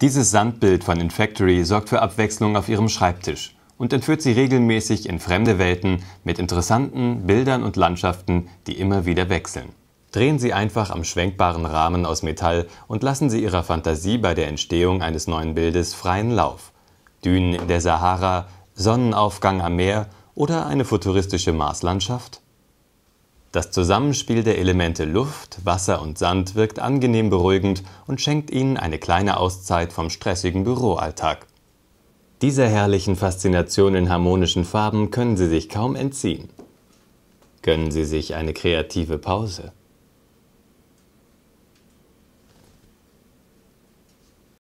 Dieses Sandbild von Infactory sorgt für Abwechslung auf ihrem Schreibtisch und entführt sie regelmäßig in fremde Welten mit interessanten Bildern und Landschaften, die immer wieder wechseln. Drehen Sie einfach am schwenkbaren Rahmen aus Metall und lassen Sie Ihrer Fantasie bei der Entstehung eines neuen Bildes freien Lauf. Dünen in der Sahara, Sonnenaufgang am Meer oder eine futuristische Marslandschaft? Das Zusammenspiel der Elemente Luft, Wasser und Sand wirkt angenehm beruhigend und schenkt Ihnen eine kleine Auszeit vom stressigen Büroalltag. Dieser herrlichen Faszination in harmonischen Farben können Sie sich kaum entziehen. Gönnen Sie sich eine kreative Pause.